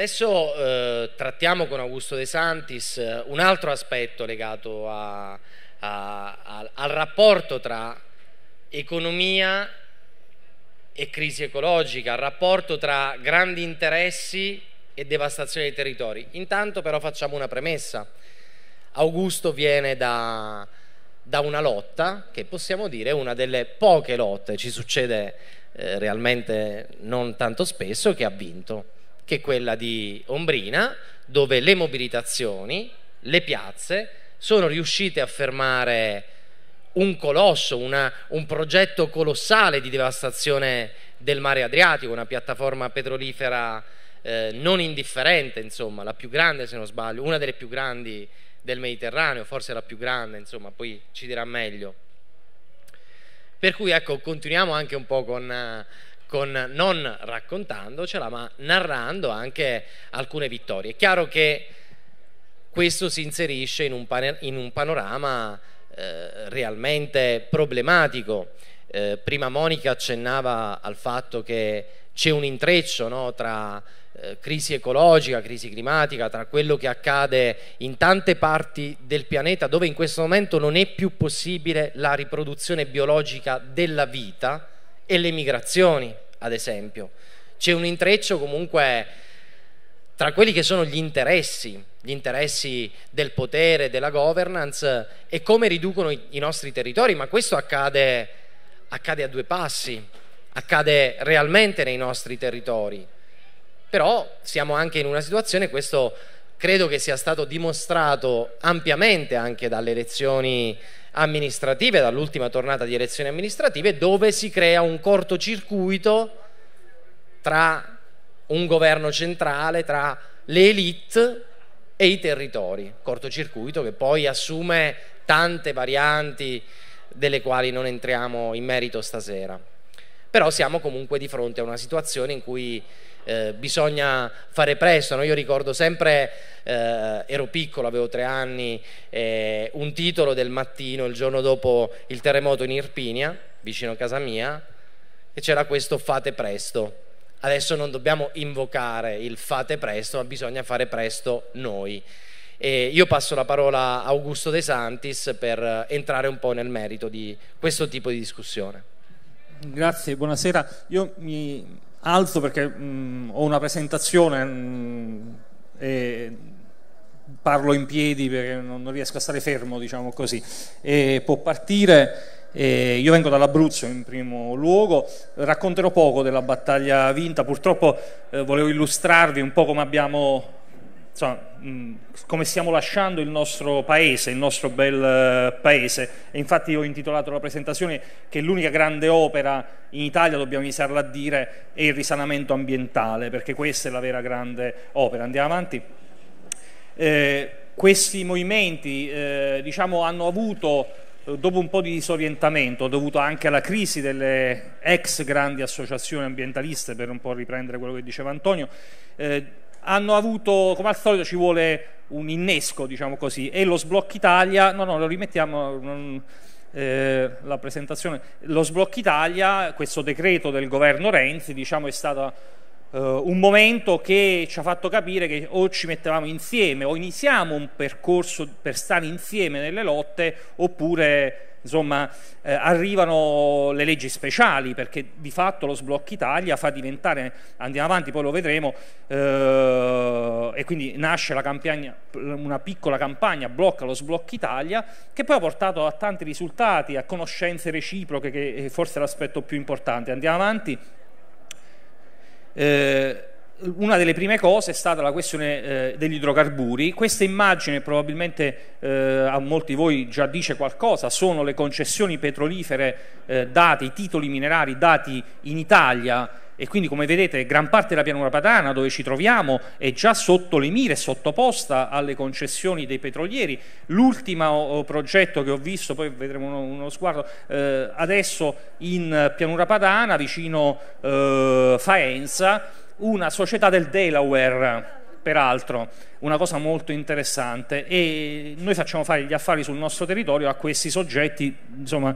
Adesso eh, trattiamo con Augusto De Santis eh, un altro aspetto legato a, a, a, al rapporto tra economia e crisi ecologica, al rapporto tra grandi interessi e devastazione dei territori. Intanto però facciamo una premessa. Augusto viene da, da una lotta che possiamo dire è una delle poche lotte, ci succede eh, realmente non tanto spesso, che ha vinto che è quella di Ombrina, dove le mobilitazioni, le piazze, sono riuscite a fermare un colosso, una, un progetto colossale di devastazione del mare Adriatico, una piattaforma petrolifera eh, non indifferente, insomma, la più grande se non sbaglio, una delle più grandi del Mediterraneo, forse la più grande, insomma, poi ci dirà meglio. Per cui ecco, continuiamo anche un po' con... Eh, con, non raccontandocela, ma narrando anche alcune vittorie. È chiaro che questo si inserisce in un, pan in un panorama eh, realmente problematico. Eh, prima Monica accennava al fatto che c'è un intreccio no, tra eh, crisi ecologica, crisi climatica, tra quello che accade in tante parti del pianeta dove in questo momento non è più possibile la riproduzione biologica della vita e le migrazioni, ad esempio. C'è un intreccio comunque tra quelli che sono gli interessi, gli interessi del potere, della governance e come riducono i, nostri territori, ma questo accade, accade a due passi, accade realmente nei nostri territori. Però siamo anche in una situazione, questo credo che sia stato dimostrato ampiamente anche dalle elezioni amministrative, dall'ultima tornata di elezioni amministrative, dove si crea un cortocircuito tra un governo centrale, tra le elite e i territori, cortocircuito che poi assume tante varianti delle quali non entriamo in merito stasera. Però siamo comunque di fronte a una situazione in cui eh, bisogna fare presto. No? Io ricordo sempre, eh, ero piccolo, avevo tre anni, eh, un titolo del mattino, il giorno dopo il terremoto in Irpinia, vicino a casa mia, e c'era questo fate presto. Adesso non dobbiamo invocare il fate presto, ma bisogna fare presto noi. E io passo la parola a Augusto De Santis per entrare un po' nel merito di questo tipo di discussione. Grazie, buonasera. Io mi alzo perché mh, mm, ho una presentazione mh, mm, e parlo in piedi perché non, non, riesco a stare fermo, diciamo così, e può partire. E io vengo dall'Abruzzo in primo luogo, racconterò poco della battaglia vinta, purtroppo eh, volevo illustrarvi un po' come abbiamo insomma, mm, come stiamo lasciando il nostro paese, il nostro bel eh, paese. E infatti ho intitolato la presentazione che l'unica grande opera in Italia, dobbiamo iniziarla a dire, è il risanamento ambientale, perché questa è la vera grande opera. Andiamo avanti. Eh, questi movimenti eh, diciamo, hanno avuto eh, dopo un po' di disorientamento dovuto anche alla crisi delle ex grandi associazioni ambientaliste, per un po' riprendere quello che diceva Antonio, eh, hanno avuto, come al solito ci vuole un innesco, diciamo così, e lo sblocca Italia, no no, lo rimettiamo... Non, eh, la presentazione, lo sblocca Italia, questo decreto del governo Renzi, diciamo è stato eh, un momento che ci ha fatto capire che o ci mettevamo insieme o iniziamo un percorso per stare insieme nelle lotte oppure insomma, eh, arrivano le leggi speciali perché di fatto lo sblocco Italia fa diventare, andiamo avanti poi lo vedremo, eh, e quindi nasce campagna, una piccola campagna blocca lo sblocco Italia che poi ha portato a tanti risultati, a conoscenze reciproche che eh, forse è l'aspetto più importante. Andiamo avanti. Eh, una delle prime cose è stata la questione eh, degli idrocarburi. Questa immagine probabilmente eh, a molti di voi già dice qualcosa, sono le concessioni petrolifere eh, date, i titoli minerari dati in Italia e quindi come vedete gran parte della pianura padana dove ci troviamo è già sotto le mire, sottoposta alle concessioni dei petrolieri. L'ultimo eh, progetto che ho visto, poi vedremo uno, uno sguardo, eh, adesso in pianura padana vicino eh, Faenza, una società del Delaware, peraltro, una cosa molto interessante e noi facciamo fare gli affari sul nostro territorio a questi soggetti insomma,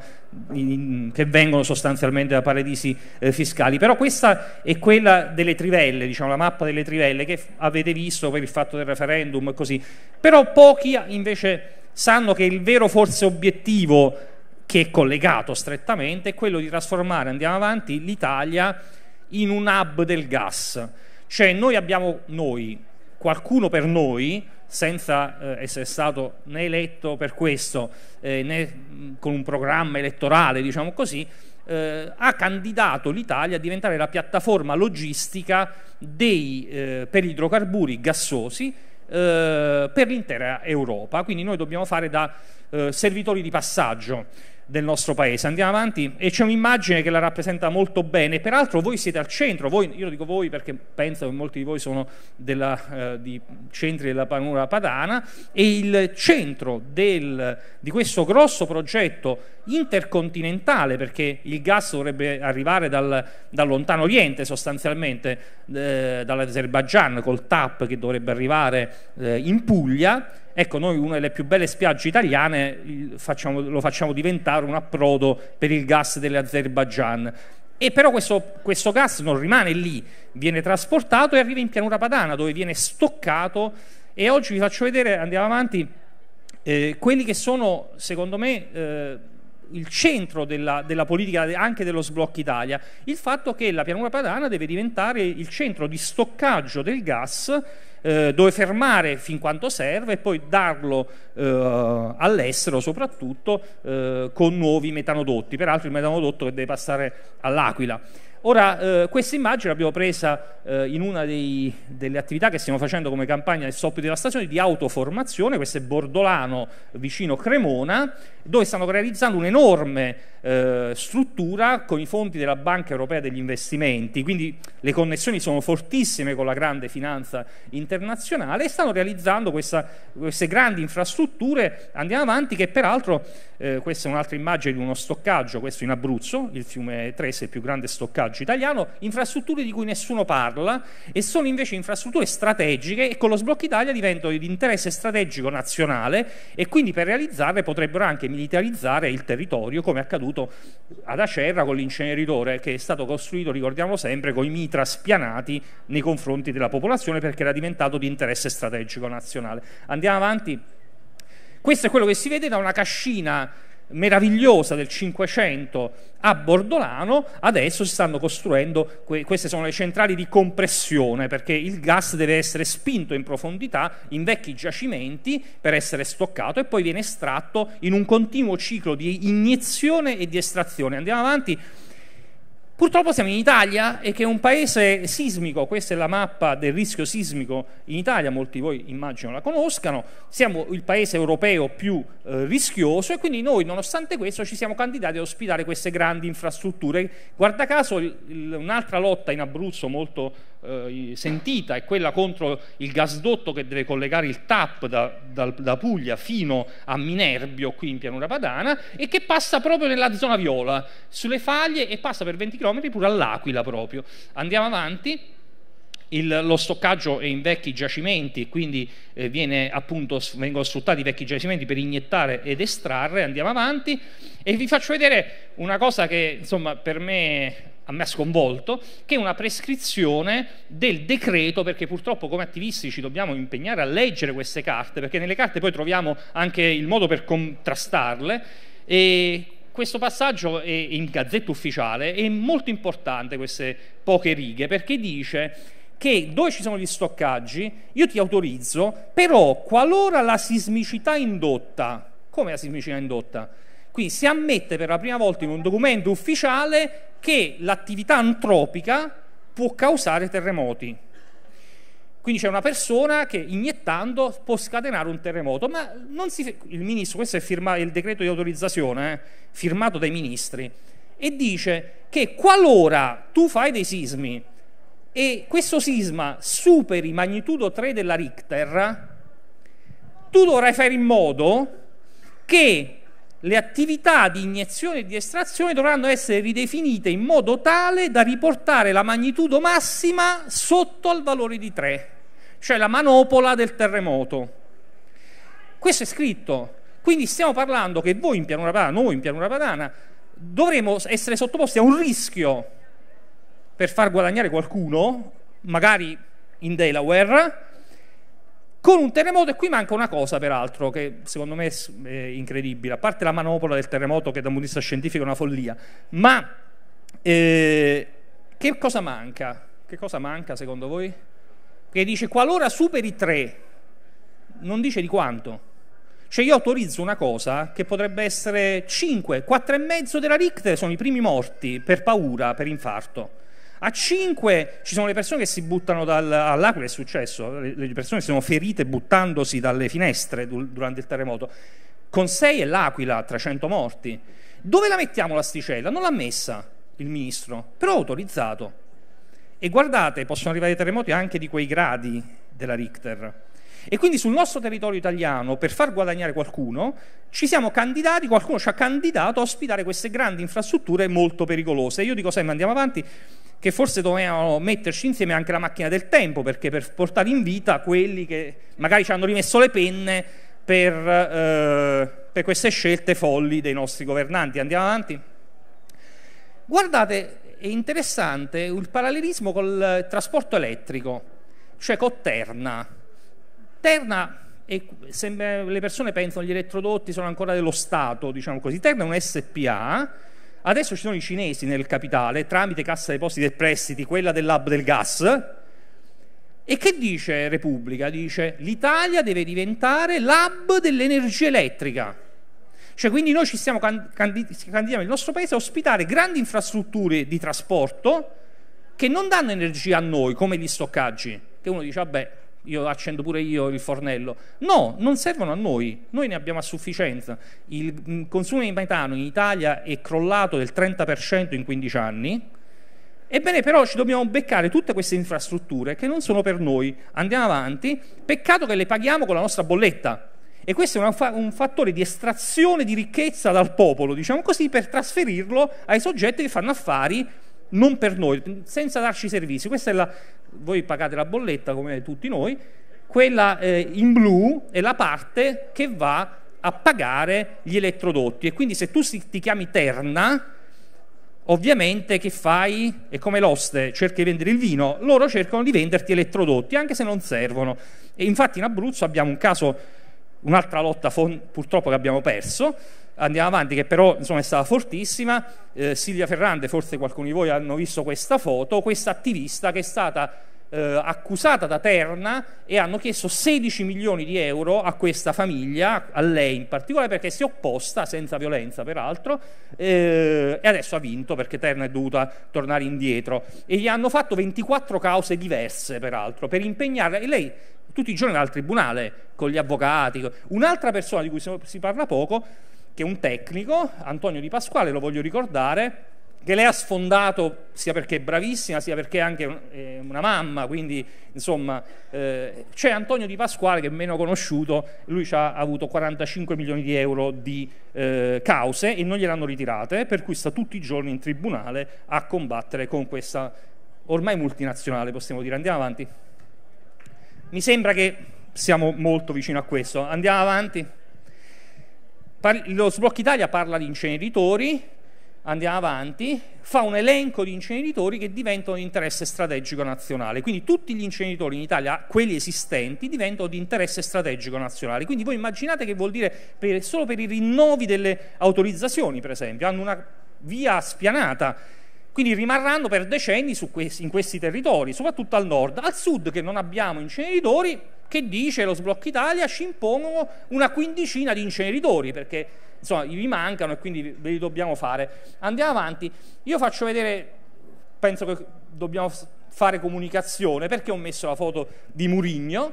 in, che vengono sostanzialmente da paradisi eh, fiscali. Però questa è quella delle trivelle, diciamo, la mappa delle trivelle che avete visto per il fatto del referendum e così. Però pochi invece sanno che il vero forse obiettivo che è collegato strettamente è quello di trasformare, andiamo avanti, l'Italia in un hub del gas. Cioè noi abbiamo noi, qualcuno per noi, senza eh, essere stato né eletto per questo eh, né con un programma elettorale, diciamo così, eh, ha candidato l'Italia a diventare la piattaforma logistica dei, eh, per idrocarburi gassosi eh, per l'intera Europa. Quindi noi dobbiamo fare da eh, servitori di passaggio del nostro paese. Andiamo avanti e c'è un'immagine che la rappresenta molto bene. Peraltro voi siete al centro, voi, io dico voi perché penso che molti di voi sono della, eh, di centri della panura padana e il centro del, di questo grosso progetto intercontinentale perché il gas dovrebbe arrivare dal, dal lontano oriente sostanzialmente, eh, dall'Azerbaigian col TAP che dovrebbe arrivare eh, in Puglia Ecco, noi una delle più belle spiagge italiane facciamo, lo facciamo diventare un approdo per il gas dell'Azerbaigian. E però questo, questo, gas non rimane lì, viene trasportato e arriva in pianura padana dove viene stoccato e oggi vi faccio vedere, andiamo avanti, eh, quelli che sono secondo me eh, il centro della, della, politica anche dello sblocco Italia, il fatto che la pianura padana deve diventare il centro di stoccaggio del gas eh, dove fermare fin quanto serve e poi darlo eh, all'estero soprattutto eh, con nuovi metanodotti, peraltro il metanodotto che deve passare all'Aquila. Ora, eh, questa immagine l'abbiamo presa eh, in una dei, delle attività che stiamo facendo come campagna del soppio della stazione di autoformazione, questo è Bordolano vicino Cremona, dove stanno realizzando un enorme eh, struttura con i fondi della Banca Europea degli Investimenti, quindi le connessioni sono fortissime con la grande finanza internazionale e stanno realizzando questa, queste grandi infrastrutture, andiamo avanti, che peraltro, eh, questa è un'altra immagine di uno stoccaggio, questo in Abruzzo, il fiume Trese, il più grande stoccaggio italiano, infrastrutture di cui nessuno parla e sono invece infrastrutture strategiche e con lo sblocco Italia diventano di interesse strategico nazionale e quindi per realizzarle potrebbero anche militarizzare il territorio come è accaduto accaduto ad Acerra con l'inceneritore che è stato costruito, ricordiamo sempre, con i mitra spianati nei confronti della popolazione perché era diventato di interesse strategico nazionale. Andiamo avanti. Questo è quello che si vede da una cascina meravigliosa del Cinquecento a Bordolano, adesso si stanno costruendo, que- queste sono le centrali di compressione, perché il gas deve essere spinto in profondità in vecchi giacimenti per essere stoccato e poi viene estratto in un continuo ciclo di iniezione e di estrazione. Andiamo avanti Purtroppo siamo in Italia e che è un paese sismico, questa è la mappa del rischio sismico in Italia, molti di voi immagino la conoscano, siamo il paese europeo più eh, rischioso e quindi noi nonostante questo ci siamo candidati ad ospitare queste grandi infrastrutture. Guarda caso il, il, un'altra lotta in Abruzzo molto eh, sentita è quella contro il gasdotto che deve collegare il TAP da, da, da, Puglia fino a Minerbio, qui in pianura padana, e che passa proprio nella zona viola, sulle faglie e passa per 20 km pure all'Aquila proprio. Andiamo avanti. Il, lo stoccaggio è in vecchi giacimenti quindi eh, viene, appunto, vengono sfruttati i vecchi giacimenti per iniettare ed estrarre, andiamo avanti e vi faccio vedere una cosa che insomma, per me a me ha sconvolto, che è una prescrizione del decreto, perché purtroppo come attivisti ci dobbiamo impegnare a leggere queste carte, perché nelle carte poi troviamo anche il modo per contrastarle. E questo passaggio è in gazzetta ufficiale, è molto importante queste poche righe, perché dice che dove ci sono gli stoccaggi io ti autorizzo, però qualora la sismicità indotta, come la sismicità indotta? Qui si ammette per la prima volta in un documento ufficiale che l'attività antropica può causare terremoti. Quindi c'è una persona che iniettando può scatenare un terremoto, ma si, il ministro, questo è, firma, il decreto di autorizzazione eh, firmato dai ministri, e dice che qualora tu fai dei sismi e questo sisma superi magnitudo 3 della Richter, tu dovrai fare in modo che le attività di iniezione e di estrazione dovranno essere ridefinite in modo tale da riportare la magnitudo massima sotto al valore di 3, cioè la manopola del terremoto. Questo è scritto, quindi stiamo parlando che voi in pianura padana, noi in pianura padana, dovremo essere sottoposti a un rischio per far guadagnare qualcuno, magari in Delaware, con un terremoto e qui manca una cosa peraltro che secondo me è incredibile, a parte la manopola del terremoto che da un punto di vista scientifico è una follia, ma eh, che cosa manca? Che cosa manca secondo voi? Che dice qualora superi 3, non dice di quanto. Cioè io autorizzo una cosa che potrebbe essere 5, mezzo della Richter sono i primi morti per paura, per infarto a 5 ci sono le persone che si buttano dall'Aquila, è successo, le, le persone sono ferite buttandosi dalle finestre durante il terremoto, con 6 è l'Aquila, 300 morti. Dove la mettiamo l'asticella? Non l'ha messa il ministro, però ha autorizzato. E guardate, possono arrivare terremoti anche di quei gradi della Richter. E quindi sul nostro territorio italiano, per far guadagnare qualcuno, ci siamo candidati, qualcuno ci ha candidato a ospitare queste grandi infrastrutture molto pericolose. Io dico sempre, andiamo avanti, che forse dovevano metterci insieme anche la macchina del tempo, perché per portare in vita quelli che magari ci hanno rimesso le penne per, eh, per queste scelte folli dei nostri governanti. Andiamo avanti. Guardate, è interessante il parallelismo col trasporto elettrico, cioè con Terna. Terna, è, le persone pensano che gli elettrodotti sono ancora dello Stato, diciamo così, Terna è un SPA Adesso ci sono i cinesi nel capitale, tramite Cassa Depositi e Prestiti, quella dell'hub del gas, e che dice Repubblica? Dice l'Italia deve diventare l'hub dell'energia elettrica. Cioè, quindi noi ci stiamo candidiamo il nostro paese a ospitare grandi infrastrutture di trasporto che non danno energia a noi, come gli stoccaggi, che uno dice, vabbè, io accendo pure io il fornello. No, non servono a noi, noi ne abbiamo a sufficienza. Il mm, consumo di metano in Italia è crollato del 30% in 15 anni. Ebbene, però ci dobbiamo beccare tutte queste infrastrutture che non sono per noi. Andiamo avanti, peccato che le paghiamo con la nostra bolletta. E questo è fa- un fattore di estrazione di ricchezza dal popolo, diciamo così, per trasferirlo ai soggetti che fanno affari non per noi, senza darci servizi. Questa è la, voi pagate la bolletta come tutti noi, quella eh, in blu è la parte che va a pagare gli elettrodotti e quindi se tu si, ti chiami Terna, ovviamente che fai? È come l'oste, cerchi di vendere il vino, loro cercano di venderti elettrodotti anche se non servono. E infatti in Abruzzo abbiamo un caso, un'altra lotta purtroppo che abbiamo perso, andiamo avanti, che però insomma, è stata fortissima. Eh, Silvia Ferrante, forse qualcuno di voi hanno visto questa foto, questa attivista che è stata eh, accusata da Terna e hanno chiesto 16 milioni di euro a questa famiglia, a lei in particolare, perché si è opposta, senza violenza peraltro, eh, e adesso ha vinto perché Terna è dovuta tornare indietro. E gli hanno fatto 24 cause diverse peraltro per impegnarla e lei tutti i giorni era al tribunale con gli avvocati. Un'altra persona di cui si parla poco che è un tecnico, Antonio Di Pasquale, lo voglio ricordare, che lei ha sfondato sia perché è bravissima, sia perché è anche eh, una mamma, quindi insomma eh, c'è Antonio Di Pasquale che è meno conosciuto, lui ha avuto 45 milioni di euro di eh, cause e non gliel'hanno ritirate, per cui sta tutti i giorni in tribunale a combattere con questa ormai multinazionale, possiamo dire. Andiamo avanti. Mi sembra che siamo molto vicino a questo. Andiamo avanti lo Sblocca Italia parla di inceneritori, andiamo avanti, fa un elenco di inceneritori che diventano di interesse strategico nazionale. Quindi tutti gli inceneritori in Italia, quelli esistenti, diventano di interesse strategico nazionale. Quindi voi immaginate che vuol dire per, solo per i rinnovi delle autorizzazioni, per esempio, hanno una via spianata quindi rimarranno per decenni questi, in questi territori, soprattutto al nord. Al sud, che non abbiamo inceneritori, che dice lo sblocco Italia, ci impongono una quindicina di inceneritori, perché insomma vi mancano e quindi ve li dobbiamo fare. Andiamo avanti. Io faccio vedere, penso che dobbiamo fare comunicazione, perché ho messo la foto di Murigno?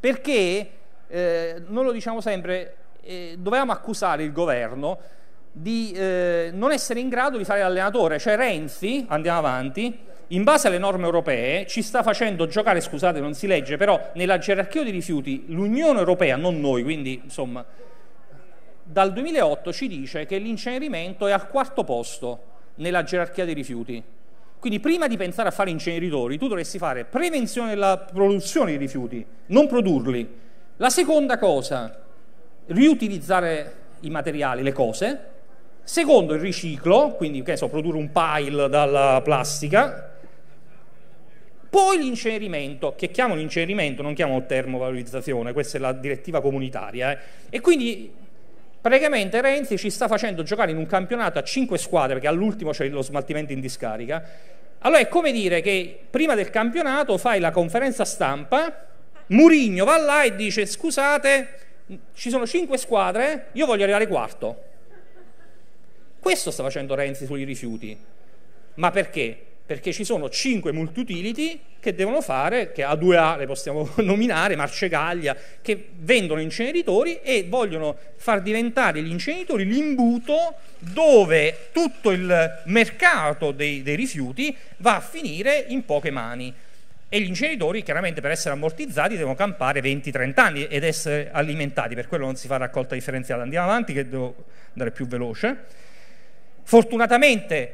Perché, eh, non lo diciamo sempre, eh, dovevamo accusare il governo di eh, non essere in grado di fare l'allenatore, cioè Renzi, andiamo avanti, in base alle norme europee ci sta facendo giocare, scusate non si legge, però nella gerarchia dei rifiuti l'Unione Europea, non noi, quindi insomma, dal 2008 ci dice che l'incenerimento è al quarto posto nella gerarchia dei rifiuti. Quindi prima di pensare a fare inceneritori tu dovresti fare prevenzione della produzione dei rifiuti, non produrli. La seconda cosa, riutilizzare i materiali, le cose, Secondo il riciclo, quindi che so, produrre un pile dalla plastica. Poi l'incenerimento, che chiamo l'incenerimento, non chiamano termovalorizzazione, questa è la direttiva comunitaria. Eh. E quindi praticamente Renzi ci sta facendo giocare in un campionato a 5 squadre, perché all'ultimo c'è lo smaltimento in discarica. Allora è come dire che prima del campionato fai la conferenza stampa, Murigno va là e dice scusate, ci sono 5 squadre, io voglio arrivare quarto. Questo sta facendo Renzi sui rifiuti. Ma perché? Perché ci sono cinque multiutility che devono fare, che a 2A le possiamo nominare, Marcegaglia, che vendono inceneritori e vogliono far diventare gli inceneritori l'imbuto dove tutto il mercato dei, dei rifiuti va a finire in poche mani e gli inceneritori chiaramente per essere ammortizzati devono campare 20-30 anni ed essere alimentati, per quello non si fa raccolta differenziata. Andiamo avanti che devo andare più veloce. Fortunatamente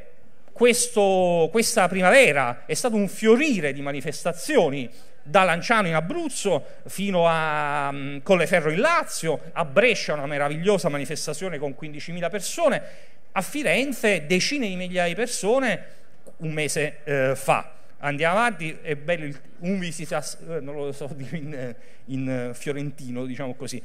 questo, questa primavera è stato un fiorire di manifestazioni da Lanciano in Abruzzo fino a um, Colleferro in Lazio, a Brescia una meravigliosa manifestazione con 15.000 persone, a Firenze decine di migliaia di persone un mese eh, fa. Andiamo avanti, è bello il, un visitas, eh, non lo so dire in, in eh, fiorentino, diciamo così.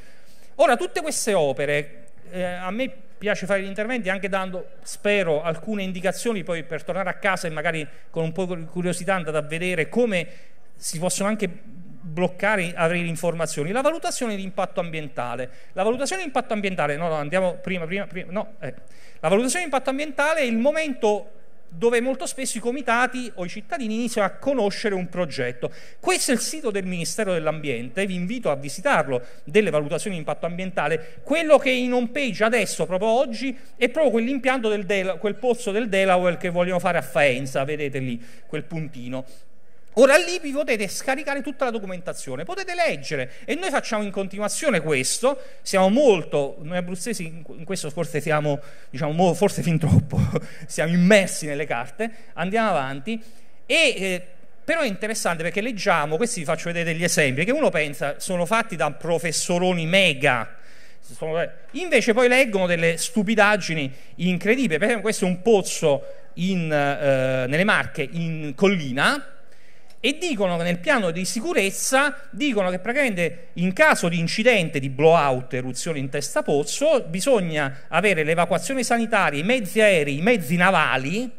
Ora, tutte queste opere eh, a me piace fare gli interventi anche dando, spero, alcune indicazioni poi per tornare a casa e magari con un po' di curiosità andare a vedere come si possono anche bloccare avere informazioni. La valutazione di impatto ambientale. La valutazione di impatto ambientale, no, no, andiamo prima, prima, prima, no, eh. La valutazione di impatto ambientale è il momento dove molto spesso i comitati o i cittadini iniziano a conoscere un progetto. Questo è il sito del Ministero dell'Ambiente, vi invito a visitarlo, delle valutazioni di impatto ambientale. Quello che è in homepage adesso, proprio oggi, è proprio quell'impianto del Del- quel pozzo del Delaware che vogliono fare a Faenza, vedete lì quel puntino. Ora lì vi potete scaricare tutta la documentazione, potete leggere e noi facciamo in continuazione questo, siamo molto, noi abruzzesi in questo forse siamo, diciamo, forse fin troppo, siamo immersi nelle carte, andiamo avanti e, eh, però è interessante perché leggiamo, questi vi faccio vedere degli esempi, che uno pensa sono fatti da professoroni mega, eh, invece poi leggono delle stupidaggini incredibili, per esempio questo è un pozzo in, eh, nelle Marche in collina, e dicono che nel piano di sicurezza dicono che praticamente in caso di incidente di blowout, eruzione in testa pozzo, bisogna avere l'evacuazione sanitaria, i mezzi aerei, i mezzi navali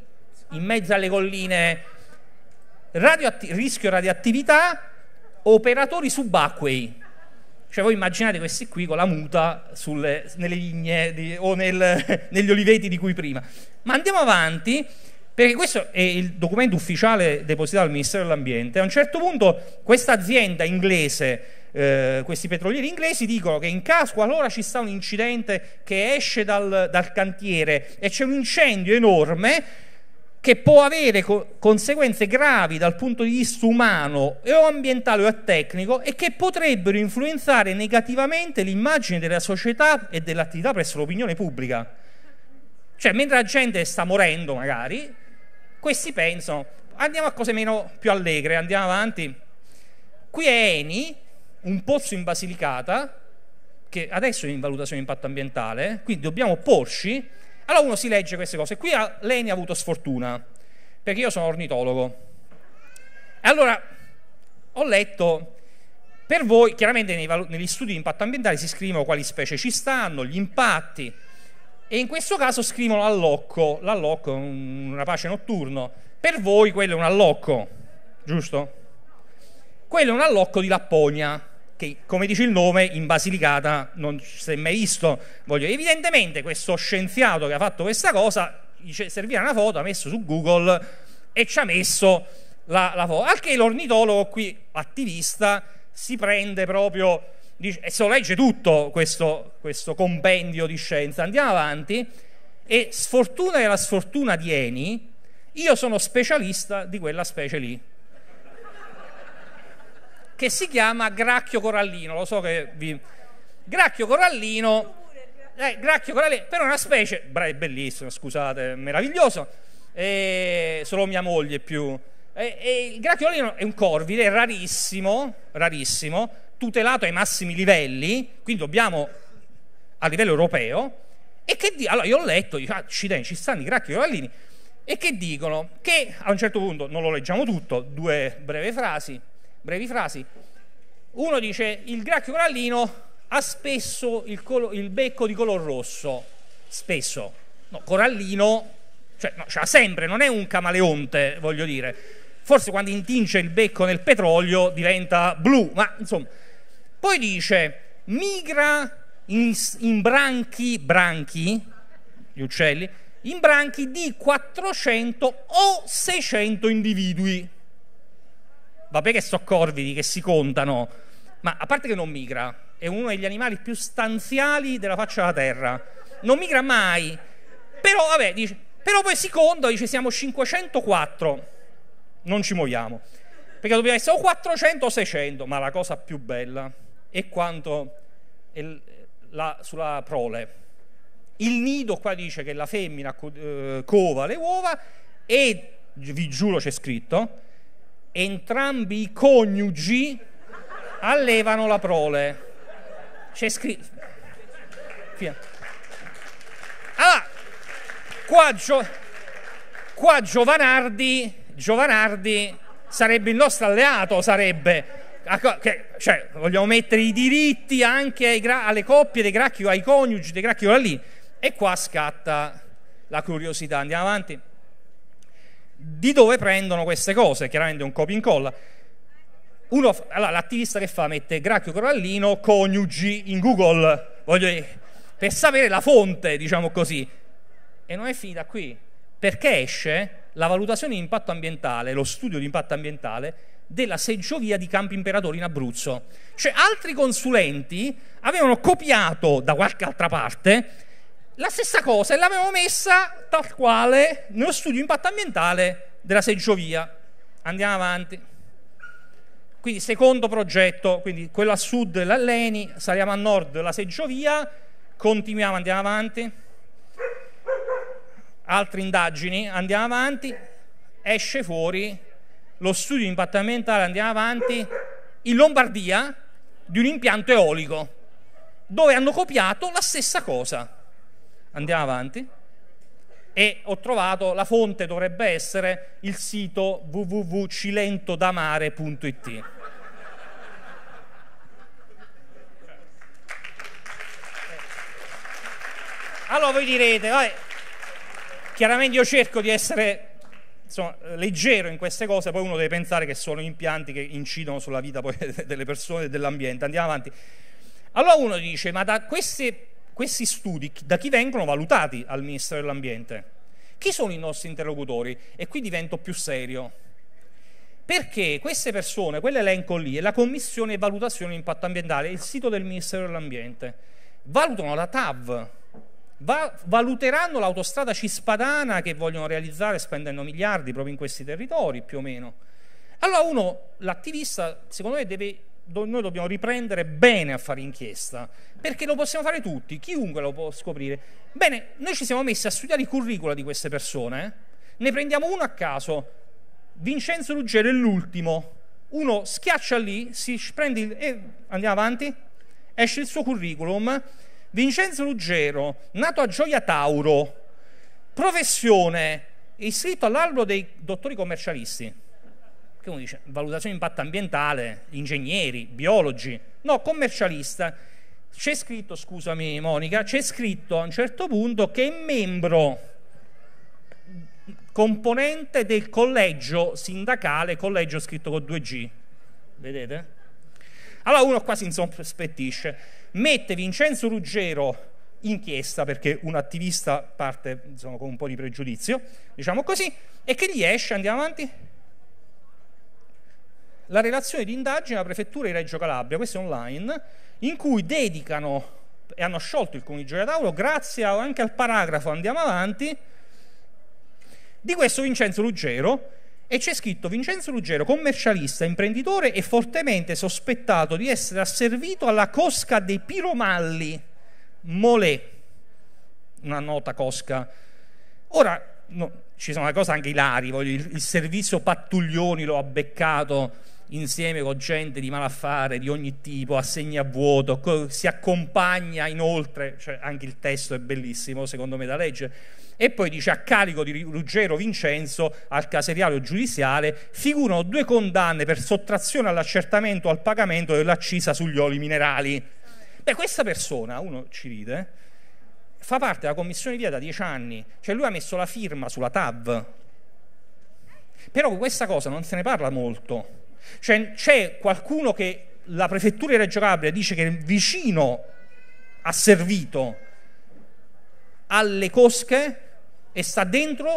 in mezzo alle colline, radioatti rischio radioattività, operatori subacquei. Cioè voi immaginate questi qui con la muta sulle, nelle vigne di, o nel, negli oliveti di cui prima. Ma andiamo avanti perché questo è il documento ufficiale depositato dal Ministero dell'Ambiente. A un certo punto questa azienda inglese, eh, questi petrolieri inglesi dicono che in caso qualora ci sta un incidente che esce dal, dal cantiere e c'è un incendio enorme, che può avere co- conseguenze gravi dal punto di vista umano e o ambientale o tecnico e che potrebbero influenzare negativamente l'immagine della società e dell'attività presso l'opinione pubblica. Cioè, mentre la gente sta morendo magari, questi pensano, andiamo a cose meno più allegre, andiamo avanti. Qui è Eni, un pozzo in Basilicata, che adesso è in valutazione di impatto ambientale, quindi dobbiamo porci. Allora uno si legge queste cose. Qui l'Eni ha avuto sfortuna, perché io sono ornitologo. E allora ho letto per voi, chiaramente nei, negli studi di impatto ambientale si scrivono quali specie ci stanno, gli impatti, e in questo caso scrivono allocco, l'allocco è un rapace notturno, per voi quello è un allocco, giusto? Quello è un allocco di Lapponia, che come dice il nome in Basilicata non si è mai visto. Voglio, evidentemente questo scienziato che ha fatto questa cosa, gli serviva una foto, ha messo su Google e ci ha messo la, la foto. Anche l'ornitologo qui, attivista, si prende proprio dice, e se lo legge tutto questo, questo compendio di scienza, andiamo avanti, e sfortuna e la sfortuna di Eni, io sono specialista di quella specie lì, che si chiama gracchio corallino, lo so che vi... Gracchio corallino, eh, gracchio corallino, però è una specie, è bellissima, scusate, meraviglioso, eh, solo mia moglie più... Eh, il gracchio corallino è un corvide, è rarissimo, rarissimo, tutelato ai massimi livelli, quindi dobbiamo a livello europeo, e che di, allora io ho letto, dico, ah, ci, ci stanno i cracchi cavallini, e che dicono che a un certo punto, non lo leggiamo tutto, due brevi frasi, brevi frasi uno dice il gracchio corallino ha spesso il, colo, il becco di color rosso, spesso, no, corallino, cioè no, cioè, sempre, non è un camaleonte, voglio dire, forse quando intince il becco nel petrolio diventa blu, ma insomma poi dice, migra in, in branchi, branchi, gli uccelli, in branchi di 400 o 600 individui. Vabbè che so che si contano, ma a parte che non migra, è uno degli animali più stanziali della faccia della Terra. Non migra mai. Però, vabbè, dice, però poi si conta, dice siamo 504, non ci muoviamo. Perché dobbiamo essere o 400 o 600, ma la cosa più bella e quanto il, la, sulla prole. Il nido qua dice che la femmina eh, cova le uova e, vi giuro c'è scritto, entrambi i coniugi allevano la prole. C'è scritto... Fia. Allora, qua, Gio... qua Giovanardi, Giovanardi sarebbe il nostro alleato, sarebbe cioè, vogliamo mettere i diritti anche gra- alle coppie dei gracchi ai coniugi dei gracchi o lì. E qua scatta la curiosità. Andiamo avanti. Di dove prendono queste cose? Chiaramente un copia e incolla. Uno, allora, l'attivista che fa mette Gracchio Corallino coniugi in Google voglio, per sapere la fonte, diciamo così. E non è finita qui, perché esce la valutazione di impatto ambientale, lo studio di impatto ambientale della seggiovia di Campi Imperatori in Abruzzo. Cioè altri consulenti avevano copiato da qualche altra parte la stessa cosa e l'avevano messa tal quale nello studio impatto ambientale della seggiovia. Andiamo avanti. Quindi secondo progetto, quindi quello a sud l'Alleni, saliamo a nord la seggiovia, continuiamo, andiamo avanti. Altre indagini, andiamo avanti, esce fuori lo studio impattamentale, andiamo avanti, in Lombardia di un impianto eolico, dove hanno copiato la stessa cosa. Andiamo avanti. E ho trovato, la fonte dovrebbe essere il sito www.cilentodamare.it. Allora voi direte, vabbè, chiaramente io cerco di essere insomma, eh, leggero in queste cose, poi uno deve pensare che sono impianti che incidono sulla vita delle persone e dell'ambiente. Andiamo avanti. Allora uno dice, ma da queste, questi studi, da chi vengono valutati al Ministero dell'Ambiente? Chi sono i nostri interlocutori? E qui divento più serio. Perché queste persone, quell'elenco lì, è la Commissione Valutazione Impatto Ambientale, il sito del Ministero dell'Ambiente, valutano la TAV, va, valuteranno l'autostrada cispadana che vogliono realizzare spendendo miliardi proprio in questi territori, più o meno. Allora uno, l'attivista, secondo me deve, do, noi dobbiamo riprendere bene a fare inchiesta, perché lo possiamo fare tutti, chiunque lo può scoprire. Bene, noi ci siamo messi a studiare i curricula di queste persone, eh. ne prendiamo uno a caso, Vincenzo Ruggero è l'ultimo, uno schiaccia lì, si prende il, e andiamo avanti, esce il suo curriculum Vincenzo Ruggero, nato a Gioia Tauro, professione, iscritto all'albo dei dottori commercialisti. Che uno dice, valutazione di impatto ambientale, ingegneri, biologi. No, commercialista. C'è scritto, scusami Monica, c'è scritto a un certo punto che è membro componente del collegio sindacale, collegio scritto con 2G. Vedete? Allora uno qua si insospettisce mette Vincenzo Ruggero inchiesta perché un attivista parte insomma, con un po' di pregiudizio, diciamo così, e che gli esce, andiamo avanti, la relazione di indagine alla prefettura di Reggio Calabria, questo è online, in cui dedicano e hanno sciolto il coniglio tavolo grazie anche al paragrafo, andiamo avanti, di questo Vincenzo Ruggero e c'è scritto Vincenzo Ruggero, commercialista, imprenditore e fortemente sospettato di essere asservito alla cosca dei piromalli. Molè, una nota cosca. Ora, no, ci sono una cosa anche ilari, voglio, il, il servizio Pattuglioni lo ha beccato insieme con gente di malaffare di ogni tipo, assegni a vuoto, si accompagna inoltre, cioè anche il testo è bellissimo secondo me da leggere, e poi dice a carico di Ruggero Vincenzo al caseriario giudiziale figurano due condanne per sottrazione all'accertamento al pagamento dell'accisa sugli oli minerali. Beh, questa persona, uno ci ride, fa parte della commissione via da dieci anni, cioè lui ha messo la firma sulla TAV. Però questa cosa non se ne parla molto. Cioè, c'è qualcuno che la prefettura di Reggio Calabria dice che il vicino ha servito alle cosche e sta dentro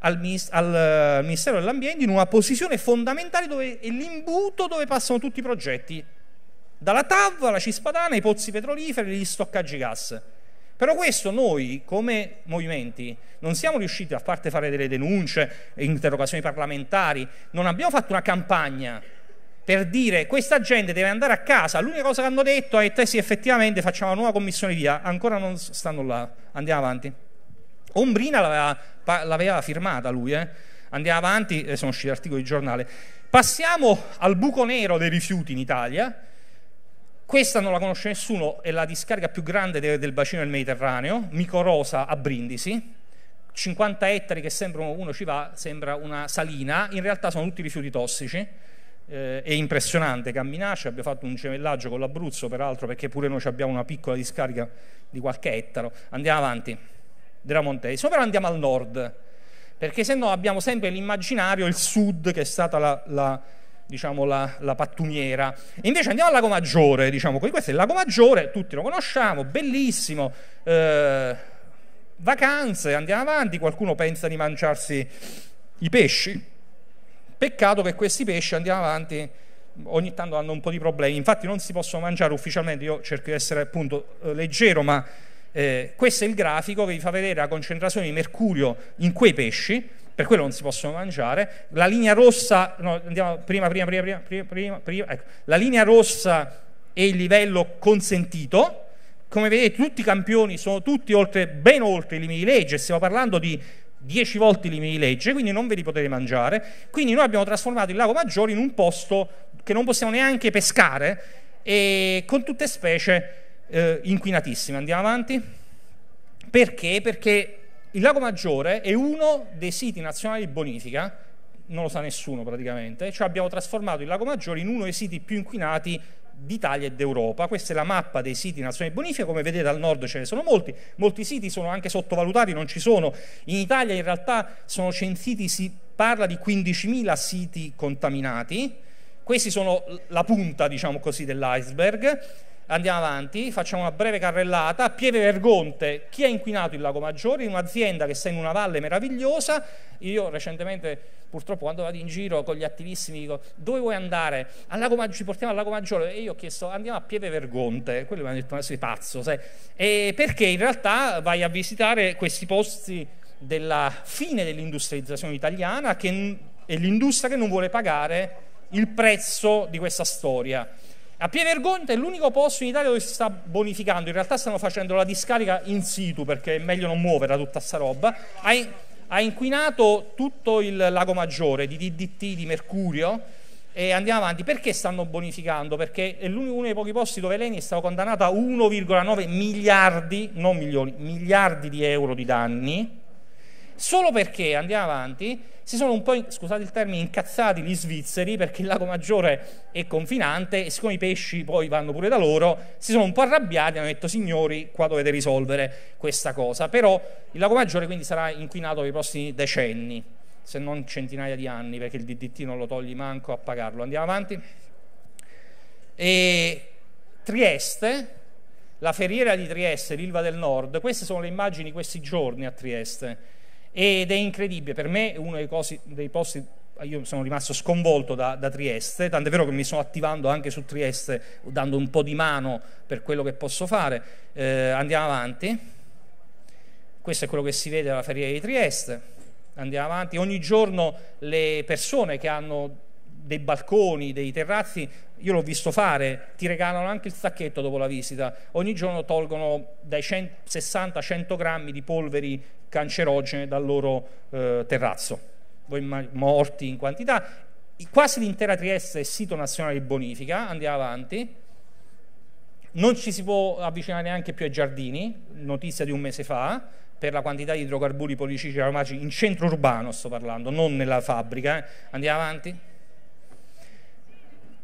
eh, al, Ministero dell'Ambiente in una posizione fondamentale dove è l'imbuto dove passano tutti i progetti, dalla TAV alla Cispadana, ai pozzi petroliferi, agli stoccaggi gas. Però questo noi come movimenti non siamo riusciti, a parte fare delle denunce, interrogazioni parlamentari, non abbiamo fatto una campagna per dire questa gente deve andare a casa. L'unica cosa che hanno detto è che sì, effettivamente facciamo una nuova commissione via, ancora non stanno là, andiamo avanti. Ombrina l'aveva, l'aveva firmata lui, eh? andiamo avanti, eh, sono usciti articoli di giornale. Passiamo al buco nero dei rifiuti in Italia. Questa non la conosce nessuno, è la discarica più grande de- del bacino del Mediterraneo, Micorosa a Brindisi. 50 ettari che sembra uno ci va, sembra una salina, in realtà sono tutti rifiuti tossici. Eh, è impressionante camminarci, abbiamo fatto un gemellaggio con l'Abruzzo peraltro perché pure noi abbiamo una piccola discarica di qualche ettaro. Andiamo avanti della Dramontese. Però andiamo al nord, perché se no abbiamo sempre l'immaginario, il sud che è stata la, la diciamo, la, la, pattumiera. Invece andiamo al Lago Maggiore, diciamo Questo è il Lago Maggiore, tutti lo conosciamo, bellissimo. Eh, vacanze, andiamo avanti, qualcuno pensa di mangiarsi i pesci. Peccato che questi pesci, andiamo avanti, ogni tanto hanno un po' di problemi. Infatti non si possono mangiare ufficialmente, io cerco di essere appunto eh, leggero, ma eh, questo è il grafico che vi fa vedere la concentrazione di mercurio in quei pesci, per quello non si possono mangiare. La linea rossa, no, andiamo prima, prima, prima, prima, prima, prima ecco. la linea rossa è il livello consentito. Come vedete, tutti i campioni sono tutti oltre, ben oltre i limiti di legge, stiamo parlando di 10 volte i limiti di legge, quindi non ve li potete mangiare. Quindi noi abbiamo trasformato il lago Maggiore in un posto che non possiamo neanche pescare e eh, con tutte specie eh, inquinatissime. Andiamo avanti. Perché? Perché il Lago Maggiore è uno dei siti nazionali di bonifica, non lo sa nessuno praticamente, cioè abbiamo trasformato il Lago Maggiore in uno dei siti più inquinati d'Italia e d'Europa. Questa è la mappa dei siti nazionali di bonifica, come vedete al nord ce ne sono molti, molti siti sono anche sottovalutati, non ci sono. In Italia in realtà sono censiti, si parla di 15.000 siti contaminati, questi sono la punta, diciamo così, dell'iceberg. Andiamo avanti, facciamo una breve carrellata. Pieve Vergonte, chi ha inquinato il Lago Maggiore? Un'azienda che sta in una valle meravigliosa. Io recentemente, purtroppo, quando vado in giro con gli attivisti, mi dico dove vuoi andare? ci portiamo al Lago Maggiore. E io ho chiesto andiamo a Pieve Vergonte. Quello mi hanno detto ma sei pazzo, sai? E perché in realtà vai a visitare questi posti della fine dell'industrializzazione italiana che è l'industria che non vuole pagare il prezzo di questa storia. A Pievergonte è l'unico posto in Italia dove si sta bonificando, in realtà stanno facendo la discarica in situ perché è meglio non muoverla tutta sta roba, ha, in, ha inquinato tutto il lago maggiore di DDT, di mercurio, e andiamo avanti, perché stanno bonificando? Perché è uno dei pochi posti dove l'ENI è stata condannata a 1,9 miliardi, non milioni, miliardi di euro di danni solo perché, andiamo avanti, si sono un po', scusate il termine, incazzati gli svizzeri perché il lago Maggiore è confinante e siccome i pesci poi vanno pure da loro, si sono un po' arrabbiati e hanno detto signori qua dovete risolvere questa cosa, però il lago Maggiore quindi sarà inquinato per i prossimi decenni, se non centinaia di anni perché il DDT non lo togli manco a pagarlo. Andiamo avanti. E Trieste, la feriera di Trieste, l'Ilva del Nord, queste sono le immagini di questi giorni a Trieste ed è incredibile, per me è uno dei, cosi, dei posti io sono rimasto sconvolto da, da Trieste, tant'è vero che mi sto attivando anche su Trieste, dando un po' di mano per quello che posso fare. Eh, andiamo avanti. Questo è quello che si vede alla Feria di Trieste. Andiamo avanti. Ogni giorno le persone che hanno dei balconi, dei terrazzi, io l'ho visto fare, ti regalano anche il sacchetto dopo la visita. Ogni giorno tolgono dai 60 a 100 grammi di polveri cancerogene dal loro eh, terrazzo, morti in quantità. Quasi l'intera Trieste è sito nazionale di bonifica, andiamo avanti. Non ci si può avvicinare neanche più ai giardini, notizia di un mese fa, per la quantità di idrocarburi policiclici aromatici in centro urbano sto parlando, non nella fabbrica. Eh. Andiamo avanti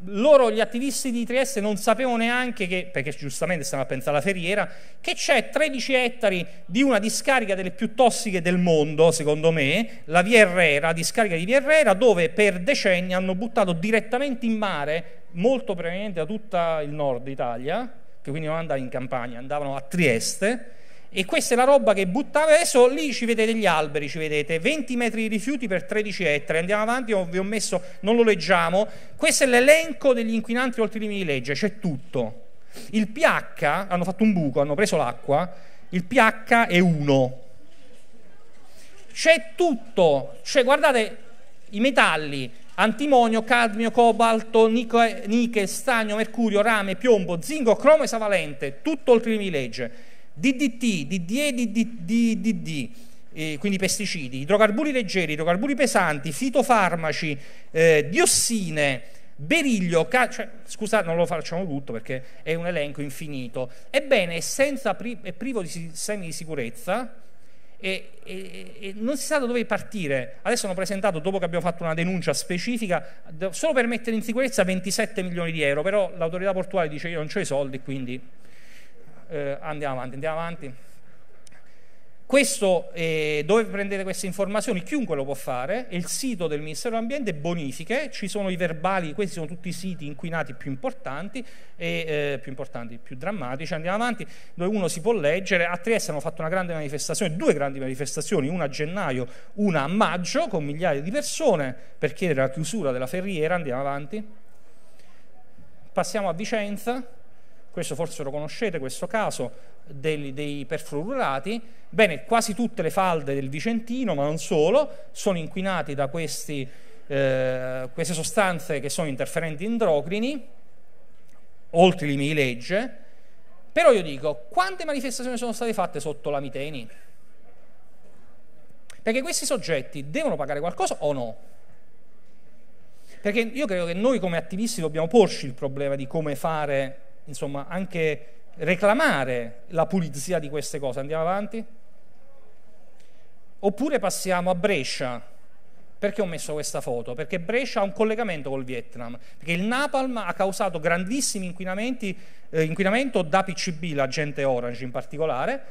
loro gli attivisti di Trieste non sapevano neanche che, perché giustamente stanno a pensare alla feriera, che c'è 13 ettari di una discarica delle più tossiche del mondo, secondo me, la Vierrera, discarica di Vierrera, dove per decenni hanno buttato direttamente in mare, molto probabilmente da tutto il nord Italia, che quindi non andava in campagna, andavano a Trieste, e questa è la roba che buttava adesso lì ci vedete gli alberi ci vedete 20 metri di rifiuti per 13 ettari andiamo avanti vi ho messo non lo leggiamo questo è l'elenco degli inquinanti oltre i limiti di legge c'è tutto il pH hanno fatto un buco hanno preso l'acqua il pH è 1 c'è tutto cioè guardate i metalli antimonio, cadmio, cobalto, nico, nichel, stagno, mercurio, rame, piombo, zinco, cromo esavalente tutto oltre i limiti di legge DDT, DDE, DDD, quindi pesticidi, idrocarburi leggeri, idrocarburi pesanti, fitofarmaci, eh, diossine, beriglio, ca- cioè, scusate non lo facciamo tutto perché è un elenco infinito, ebbene è, pri- è privo di sistemi di sicurezza, e, e, e, non si sa da dove partire. Adesso hanno presentato, dopo che abbiamo fatto una denuncia specifica, solo per mettere in sicurezza 27 milioni di euro, però l'autorità portuale dice io non ho i soldi, quindi eh, andiamo avanti, andiamo avanti. Questo, eh, dove prendete queste informazioni? Chiunque lo può fare, il sito del Ministero dell'Ambiente, bonifiche, ci sono i verbali, questi sono tutti i siti inquinati più importanti, e, eh, più, importanti più drammatici, andiamo avanti, dove uno si può leggere, a Trieste hanno fatto una grande manifestazione, due grandi manifestazioni, una a gennaio, una a maggio, con migliaia di persone per chiedere la chiusura della ferriera, andiamo avanti. Passiamo a Vicenza, questo forse lo conoscete, questo caso dei, dei perfluorurati, bene, quasi tutte le falde del Vicentino, ma non solo, sono inquinate da questi, eh, queste sostanze che sono interferenti endocrini, oltre i limiti legge, però io dico, quante manifestazioni sono state fatte sotto la Miteni? Perché questi soggetti devono pagare qualcosa o no? Perché io credo che noi come attivisti dobbiamo porci il problema di come fare insomma, anche reclamare la pulizia di queste cose. Andiamo avanti? Oppure passiamo a Brescia. Perché ho messo questa foto? Perché Brescia ha un collegamento col Vietnam, perché il napalm ha causato grandissimi eh, inquinamento da PCB, l'agente Orange in particolare,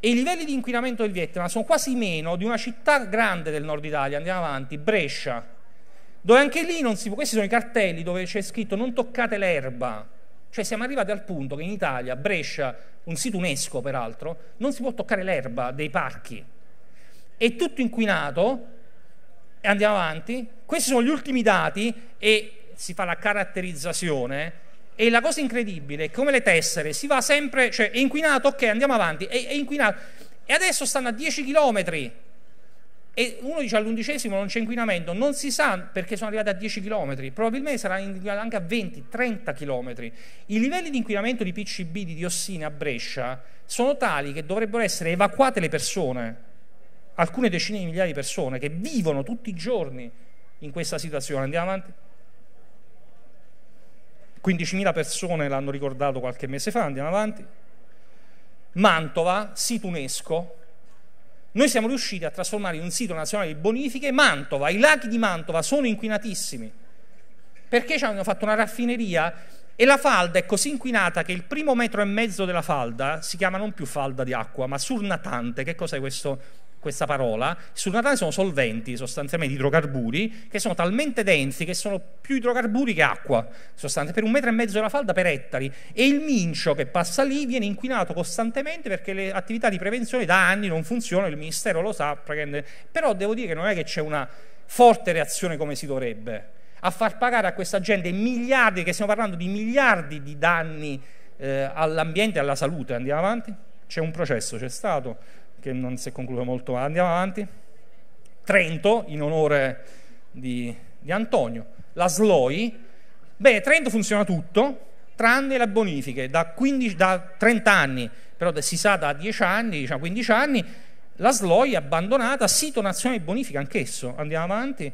e i livelli di inquinamento del Vietnam sono quasi meno di una città grande del nord Italia, andiamo avanti, Brescia, dove anche lì non si può, questi sono i cartelli dove c'è scritto non toccate l'erba, cioè siamo arrivati al punto che in Italia, Brescia, un sito UNESCO peraltro, non si può toccare l'erba dei parchi. È tutto inquinato, e andiamo avanti, questi sono gli ultimi dati e si fa la caratterizzazione e la cosa incredibile è come le tessere, si va sempre, cioè è inquinato, ok andiamo avanti, è, è inquinato. E adesso stanno a 10 chilometri e uno dice all'undicesimo non c'è inquinamento, non si sa perché sono arrivati a 10 km, probabilmente sarà anche a 20-30 km. I livelli di inquinamento di PCB, di diossine a Brescia, sono tali che dovrebbero essere evacuate le persone, alcune decine di migliaia di persone che vivono tutti i giorni in questa situazione. Andiamo avanti. 15.000 persone l'hanno ricordato qualche mese fa, andiamo avanti. Mantova, sito UNESCO, noi siamo riusciti a trasformare in un sito nazionale di bonifiche Mantova, i laghi di Mantova sono inquinatissimi, perché ci hanno fatto una raffineria e la falda è così inquinata che il primo metro e mezzo della falda si chiama non più falda di acqua, ma surnatante, che cos'è questo questa parola, sul natale sono solventi, sostanzialmente idrocarburi, che sono talmente densi che sono più idrocarburi che acqua, sostanzialmente per un metro e mezzo della falda per ettari. E il mincio che passa lì viene inquinato costantemente perché le attività di prevenzione da anni non funzionano, il Ministero lo sa, però devo dire che non è che c'è una forte reazione come si dovrebbe a far pagare a questa gente miliardi, che stiamo parlando di miliardi di danni eh, all'ambiente e alla salute. Andiamo avanti? C'è un processo, c'è stato, che non si è concluso molto, andiamo avanti, Trento in onore di, di Antonio, la SLOI, beh Trento funziona tutto, tranne le bonifiche, da, 15, da 30 anni, però si sa da 10 anni, diciamo 15 anni, la SLOI abbandonata, sito nazionale di bonifica anch'esso, andiamo avanti,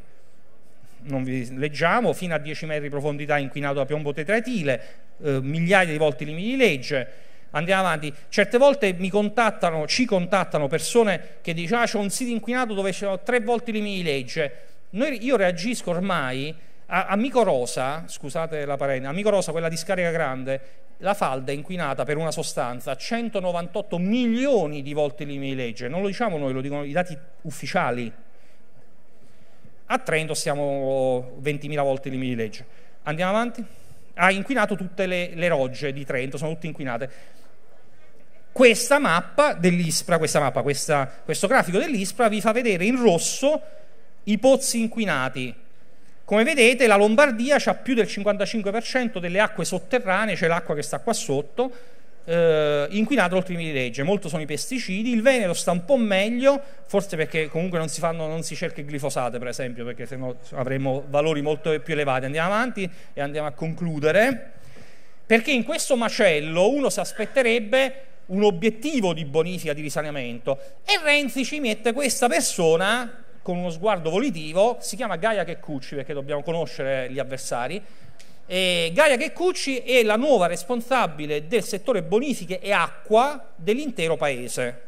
non vi leggiamo, fino a 10 metri di profondità inquinato da piombo tetraetile, eh, migliaia di volte i limiti di legge, andiamo avanti. Certe volte mi contattano, ci contattano persone che dicono: Ah, c'è un sito inquinato dove c'erano tre volte i limiti di legge. Noi, io reagisco ormai. A, amico Rosa, scusate la parente, Amico Rosa, quella di scarica grande, la falda è inquinata per una sostanza 198 milioni di volte i limiti di legge, non lo diciamo noi, lo dicono i dati ufficiali. A Trento siamo 20.000 volte i limiti di legge. Andiamo avanti? Ha inquinato tutte le, le rogge di Trento, sono tutte inquinate questa mappa dell'ISPRA, questa mappa, questa, questo grafico dell'ISPRA vi fa vedere in rosso i pozzi inquinati. Come vedete la Lombardia ha più del 55% delle acque sotterranee, cioè l'acqua che sta qua sotto, eh, inquinata oltre i limiti di legge. Molto sono i pesticidi, il Veneto sta un po' meglio, forse perché comunque non si, fanno, non si cerca il glifosate per esempio, perché sennò avremmo valori molto più elevati. Andiamo avanti e andiamo a concludere. Perché in questo macello uno si aspetterebbe un obiettivo di bonifica, di risanamento, e Renzi ci mette questa persona con uno sguardo volitivo, si chiama Gaia Checcucci perché dobbiamo conoscere gli avversari, e Gaia Checcucci è la nuova responsabile del settore bonifiche e acqua dell'intero paese.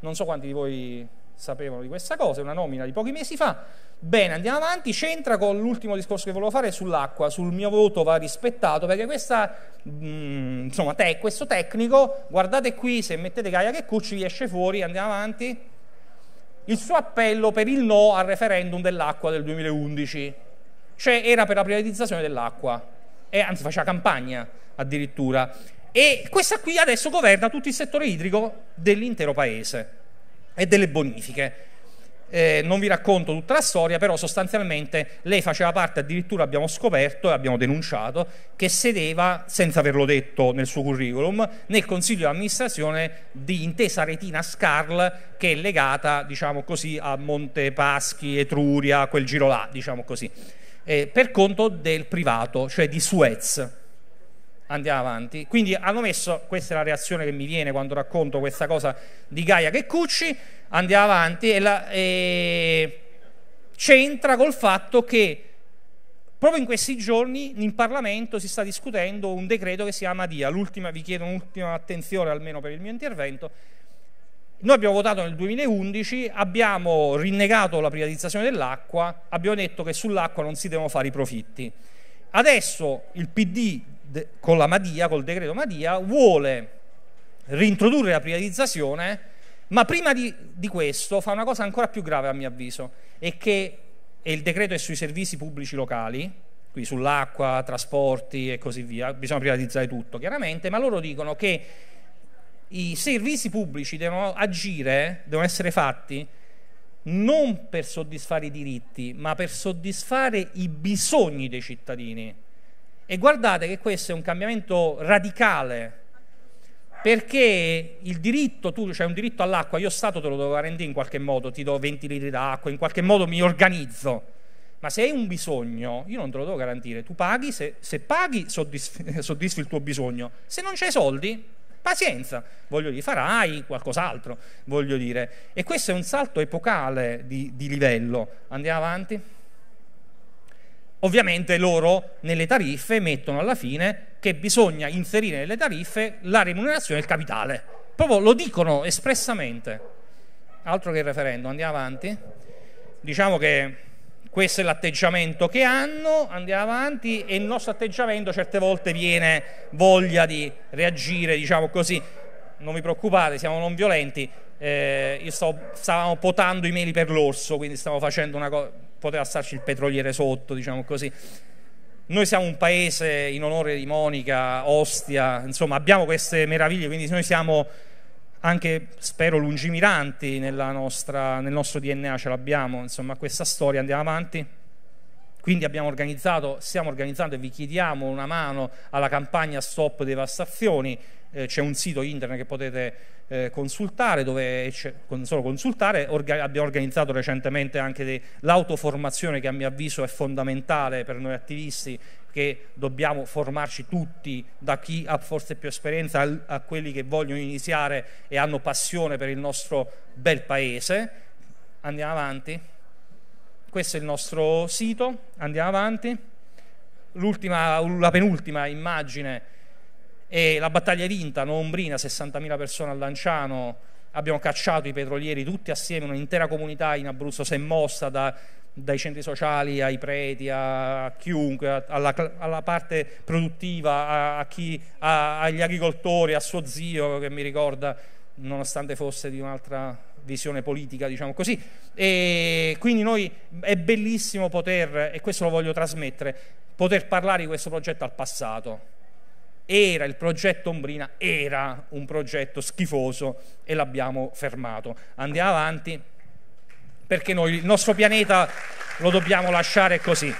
Non so quanti di voi sapevano di questa cosa, è una nomina di pochi mesi fa, Bene, andiamo avanti, c'entra con l'ultimo discorso che volevo fare sull'acqua, sul mio voto va rispettato, perché questa, mh, mm, insomma, te, questo tecnico, guardate qui, se mettete Gaia che Cucci esce fuori, andiamo avanti, il suo appello per il no al referendum dell'acqua del 2011, cioè era per la privatizzazione dell'acqua, e anzi faceva campagna addirittura, e questa qui adesso governa tutto il settore idrico dell'intero paese e delle bonifiche eh, non vi racconto tutta la storia, però sostanzialmente lei faceva parte, addirittura abbiamo scoperto e abbiamo denunciato, che sedeva, senza averlo detto nel suo curriculum, nel consiglio di amministrazione di Intesa Retina Scarl, che è legata, diciamo così, a Monte Paschi, Etruria, quel giro là, diciamo così, eh, per conto del privato, cioè di Suez andiamo avanti. Quindi hanno messo, questa è la reazione che mi viene quando racconto questa cosa di Gaia Checcucci, andiamo avanti, e, la, e c'entra col fatto che proprio in questi giorni in Parlamento si sta discutendo un decreto che si chiama DIA, l'ultima, vi chiedo un'ultima attenzione almeno per il mio intervento, noi abbiamo votato nel 2011, abbiamo rinnegato la privatizzazione dell'acqua, abbiamo detto che sull'acqua non si devono fare i profitti. Adesso il PD con la Madia, col decreto Madia, vuole reintrodurre la privatizzazione ma prima di, di, questo fa una cosa ancora più grave a mio avviso, è che e il decreto è sui servizi pubblici locali, qui sull'acqua, trasporti e così via, bisogna privatizzare tutto chiaramente, ma loro dicono che i servizi pubblici devono agire, devono essere fatti non per soddisfare i diritti, ma per soddisfare i bisogni dei cittadini. E guardate che questo è un cambiamento radicale perché il diritto, tu c'hai cioè un diritto all'acqua, io Stato te lo devo garantire in qualche modo, ti do 20 litri d'acqua, in qualche modo mi organizzo, ma se hai un bisogno, io non te lo devo garantire, tu paghi, se, se paghi soddisf- soddisfi il tuo bisogno, se non c'hai soldi, pazienza, voglio dire, farai qualcos'altro, voglio dire, e questo è un salto epocale di, di livello, andiamo avanti. Ovviamente loro nelle tariffe mettono alla fine che bisogna inserire nelle tariffe la remunerazione del capitale. Proprio lo dicono espressamente. Altro che il referendum, andiamo avanti. Diciamo che questo è l'atteggiamento che hanno, andiamo avanti e il nostro atteggiamento certe volte viene voglia di reagire, diciamo così. Non vi preoccupate, siamo non violenti. Eh, io stavo, stavamo potando i meli per l'orso, quindi stavo facendo una cosa poteva starci il petroliere sotto, diciamo così. Noi siamo un paese in onore di Monica, Ostia, insomma abbiamo queste meraviglie, quindi noi siamo anche, spero, lungimiranti nostra, nel nostro DNA, ce l'abbiamo, insomma questa storia, andiamo avanti. Quindi abbiamo organizzato, stiamo organizzando e vi chiediamo una mano alla campagna Stop Devastazioni, eh, c'è un sito internet che potete eh, consultare, dove con, solo consultare, orga, abbiamo organizzato recentemente anche l'autoformazione che a mio avviso è fondamentale per noi attivisti che dobbiamo formarci tutti, da chi ha forse più esperienza a, a quelli che vogliono iniziare e hanno passione per il nostro bel paese. Andiamo avanti. Questo è il nostro sito, andiamo avanti. la penultima immagine e la battaglia è vinta, ombrina, 60.000 persone a Lanciano, abbiamo cacciato i petrolieri tutti assieme, un'intera comunità in Abruzzo si è mossa da, dai centri sociali ai preti, a chiunque, alla, alla parte produttiva, a, a chi, a, agli agricoltori, a suo zio che mi ricorda, nonostante fosse di un'altra visione politica, diciamo così. E quindi noi è bellissimo poter, e questo lo voglio trasmettere, poter parlare di questo progetto al passato era il progetto Ombrina, era un progetto schifoso e l'abbiamo fermato. Andiamo avanti perché noi il nostro pianeta lo dobbiamo lasciare così.